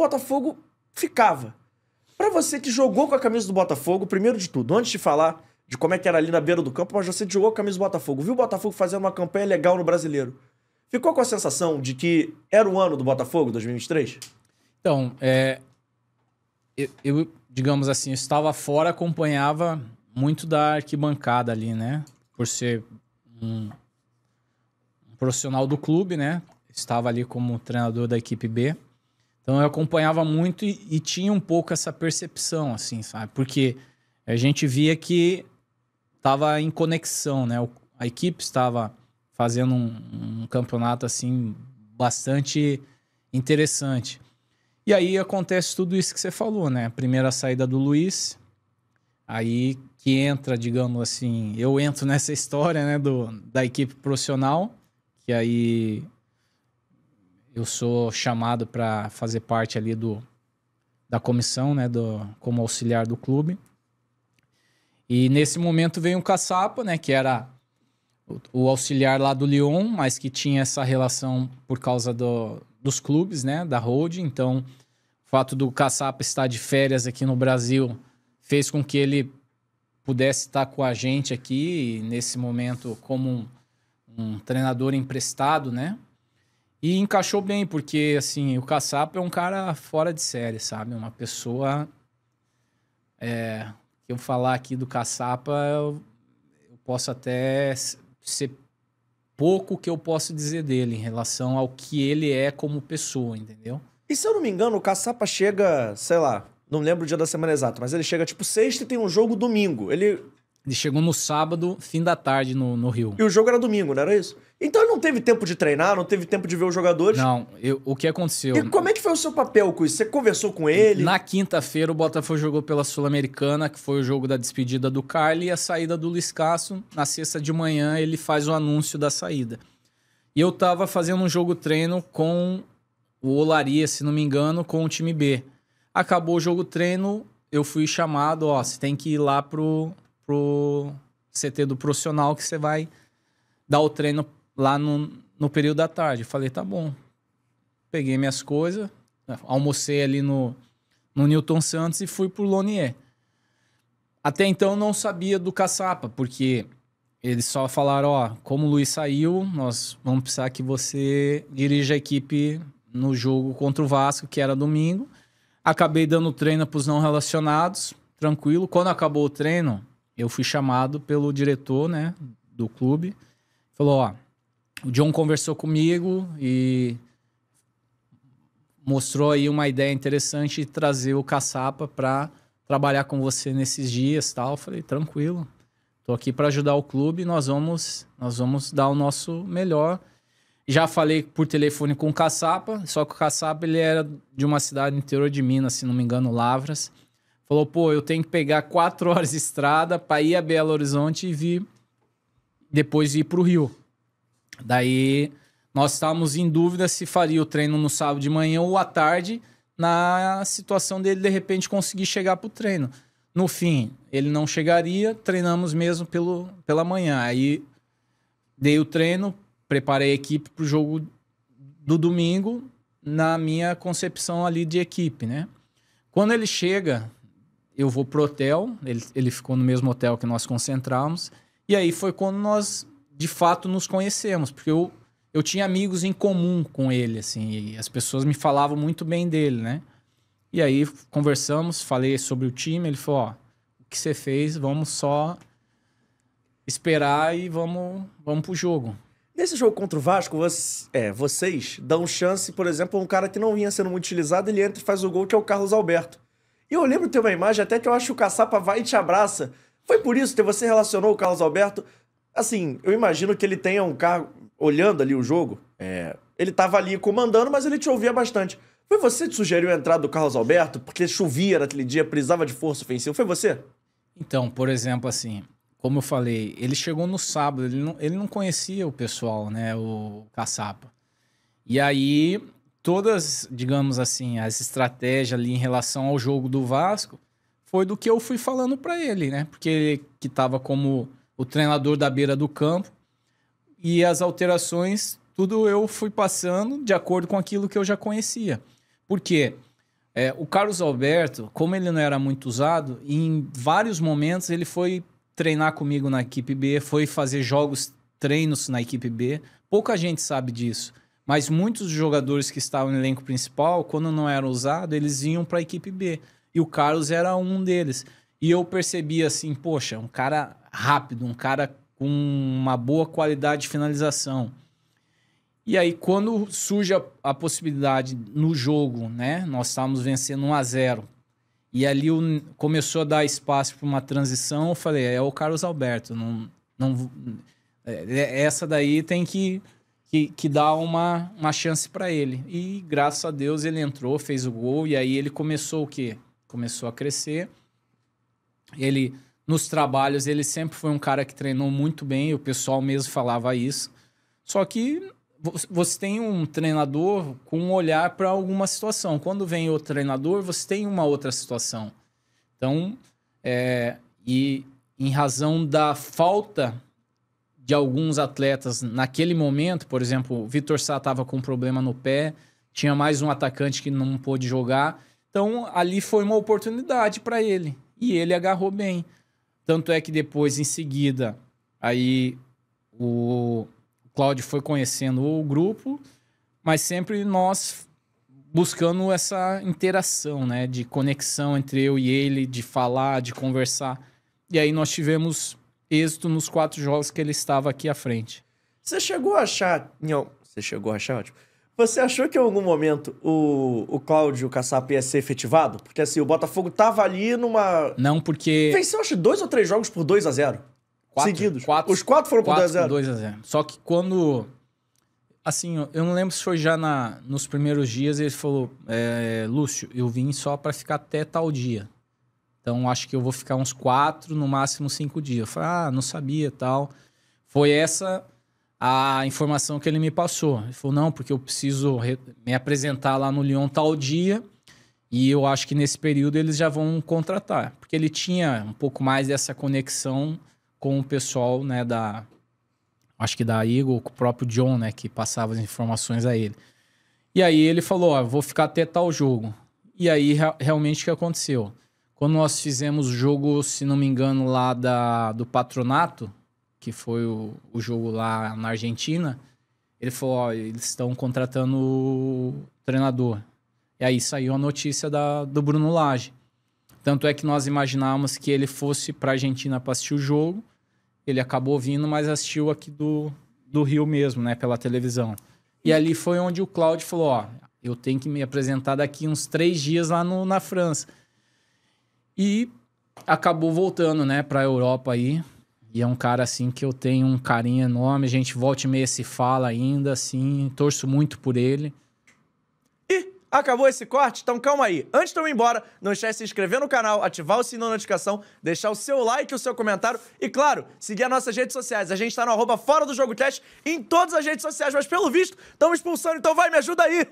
Botafogo ficava. Para você que jogou com a camisa do Botafogo, primeiro de tudo, antes de falar de como é que era ali na beira do campo, mas você jogou com a camisa do Botafogo, viu o Botafogo fazendo uma campanha legal no Brasileiro. Ficou com a sensação de que era o ano do Botafogo, 2023? Então, é, eu, eu, digamos assim, estava fora, acompanhava muito da arquibancada ali, né? Por ser um, um profissional do clube, né? Estava ali como treinador da equipe B. Então eu acompanhava muito e, e, tinha um pouco essa percepção, assim, sabe? Porque a gente via que estava em conexão, né? O, a equipe estava fazendo um, um, campeonato, assim, bastante interessante. E aí acontece tudo isso que você falou, né? primeira saída do Luiz, aí que entra, digamos assim, eu entro nessa história, né, do, da equipe profissional, que aí eu sou chamado para fazer parte ali do da comissão, né, do, como auxiliar do clube. E nesse momento veio o caçapa, né, que era o, o auxiliar lá do Lyon, mas que tinha essa relação por causa do, dos clubes, né, da Hold. Então, o fato do caçapa estar de férias aqui no Brasil fez com que ele pudesse estar com a gente aqui nesse momento como um, um treinador emprestado, né? E encaixou bem, porque, assim, o Caçapa é um cara fora de série, sabe? Uma pessoa. É, eu falar aqui do Caçapa, eu, eu posso até ser pouco que eu posso dizer dele em relação ao que ele é como pessoa, entendeu? E se eu não me engano, o Caçapa chega, sei lá, não lembro o dia da semana exata, mas ele chega tipo sexta e tem um jogo domingo. Ele ele chegou no sábado, fim da tarde, no, no Rio. E o jogo era domingo, não era isso? Então ele não teve tempo de treinar, não teve tempo de ver os jogadores? Não, eu, o que aconteceu? E como é que foi o seu papel com isso? Você conversou com ele? Na quinta-feira, o Botafogo jogou pela Sul-Americana, que foi o jogo da despedida do Carly, e a saída do Luiz Casso. Na sexta de manhã, ele faz o anúncio da saída. E eu tava fazendo um jogo-treino com o Olaria, se não me engano, com o time B. Acabou o jogo-treino, eu fui chamado, ó, você tem que ir lá pro pro CT do profissional que você vai dar o treino lá no, no período da tarde. Eu falei, tá bom. Peguei minhas coisas, almocei ali no, no Newton Santos e fui pro Lonier. Até então não sabia do caçapa, porque eles só falaram, ó, como o Luiz saiu, nós vamos precisar que você dirija a equipe no jogo contra o Vasco, que era domingo. Acabei dando treino para os não relacionados, tranquilo. Quando acabou o treino, eu fui chamado pelo diretor, né, do clube. Falou, ó, o John conversou comigo e mostrou aí uma ideia interessante de trazer o Caçapa para trabalhar com você nesses dias, tal. Eu falei, tranquilo. Tô aqui para ajudar o clube, nós vamos, nós vamos dar o nosso melhor. Já falei por telefone com o Caçapa, só que o Caçapa ele era de uma cidade interior de Minas, se não me engano, Lavras. Falou, pô, eu tenho que pegar quatro horas de estrada para ir a Belo Horizonte e vir depois ir para o Rio. Daí nós estávamos em dúvida se faria o treino no sábado de manhã ou à tarde, na situação dele de repente conseguir chegar para o treino. No fim, ele não chegaria, treinamos mesmo pelo, pela manhã. Aí dei o treino, preparei a equipe para o jogo do domingo, na minha concepção ali de equipe, né? Quando ele chega eu vou pro hotel, ele, ele ficou no mesmo hotel que nós concentramos. E aí foi quando nós, de fato, nos conhecemos, porque eu, eu tinha amigos em comum com ele, assim, e as pessoas me falavam muito bem dele, né? E aí conversamos, falei sobre o time, ele falou, ó, o que você fez, vamos só esperar e vamos, vamos pro jogo. Nesse jogo contra o Vasco, você, é, vocês dão chance, por exemplo, a um cara que não vinha sendo muito utilizado, ele entra e faz o gol, que é o Carlos Alberto. E eu lembro de ter uma imagem até que eu acho que o Caçapa vai e te abraça. Foi por isso que você relacionou o Carlos Alberto. Assim, eu imagino que ele tenha um carro olhando ali o jogo, é, ele estava ali comandando, mas ele te ouvia bastante. Foi você que sugeriu a entrada do Carlos Alberto? Porque chovia naquele dia, precisava de força ofensiva. Foi você? Então, por exemplo, assim, como eu falei, ele chegou no sábado, ele não, ele não conhecia o pessoal, né, o Caçapa. E aí todas, digamos assim, as estratégias ali em relação ao jogo do Vasco foi do que eu fui falando para ele, né? Porque ele que estava como o treinador da beira do campo e as alterações, tudo eu fui passando de acordo com aquilo que eu já conhecia. Porque é, o Carlos Alberto, como ele não era muito usado, em vários momentos ele foi treinar comigo na equipe B, foi fazer jogos, treinos na equipe B. Pouca gente sabe disso. Mas muitos jogadores que estavam no elenco principal, quando não eram usados, eles iam para a equipe B. E o Carlos era um deles. E eu percebi assim, poxa, um cara rápido, um cara com uma boa qualidade de finalização. E aí, quando surge a, a possibilidade no jogo, né? Nós estávamos vencendo 1 a 0 E ali o, começou a dar espaço para uma transição. Eu falei, é, é o Carlos Alberto. Não, não, é, é, essa daí tem que que, que dá uma, uma chance para ele. E graças a Deus ele entrou, fez o gol e aí ele começou o quê? Começou a crescer. Ele nos trabalhos ele sempre foi um cara que treinou muito bem, o pessoal mesmo falava isso. Só que você tem um treinador com um olhar para alguma situação. Quando vem outro treinador, você tem uma outra situação. Então, é, e em razão da falta de alguns atletas naquele momento, por exemplo, o Vitor Sá estava com um problema no pé, tinha mais um atacante que não pôde jogar. Então, ali foi uma oportunidade para ele. E ele agarrou bem. Tanto é que depois, em seguida, aí o Cláudio foi conhecendo o grupo, mas sempre nós buscando essa interação, né? De conexão entre eu e ele, de falar, de conversar. E aí nós tivemos êxito nos quatro jogos que ele estava aqui à frente. Você chegou a achar. Não, você chegou a achar, ótimo. Você achou que em algum momento o, o Cláudio Caçapa ia ser efetivado? Porque assim, o Botafogo tava ali numa. Não, porque. Venceu, acho, dois ou três jogos por 2 a 0 quatro, Seguidos. Quatro, Os quatro foram quatro por 2 a 0 2 a 0 Só que quando. Assim, eu não lembro se foi já na, nos primeiros dias, ele falou: é, Lúcio, eu vim só para ficar até tal dia. Então, acho que eu vou ficar uns quatro, no máximo cinco dias. Eu falei, ah, não sabia tal. Foi essa a informação que ele me passou. Ele falou, não, porque eu preciso me apresentar lá no Lyon tal dia e eu acho que nesse período eles já vão contratar. Porque ele tinha um pouco mais dessa conexão com o pessoal, né, da... Acho que da Eagle, com o próprio John, né, que passava as informações a ele. E aí ele falou, ó, vou ficar até tal jogo. E aí realmente o que aconteceu? Quando nós fizemos o jogo, se não me engano, lá da, do Patronato, que foi o, o jogo lá na Argentina, ele falou: ó, eles estão contratando o treinador. E aí saiu a notícia da, do Bruno Lage. Tanto é que nós imaginávamos que ele fosse para a Argentina para assistir o jogo. Ele acabou vindo, mas assistiu aqui do, do Rio mesmo, né? Pela televisão. E ali foi onde o Claudio falou: ó, eu tenho que me apresentar daqui uns três dias lá no, na França. E acabou voltando, né, pra Europa aí. E é um cara, assim, que eu tenho um carinho enorme. A gente volta e meia se fala ainda, assim. Torço muito por ele. E acabou esse corte? Então calma aí. Antes de eu ir embora, não esquece de se inscrever no canal, ativar o sininho da notificação, deixar o seu like, o seu comentário e, claro, seguir as nossas redes sociais. A gente tá no arroba fora do jogo cast em todas as redes sociais, mas pelo visto, estão expulsando, então vai, me ajuda aí!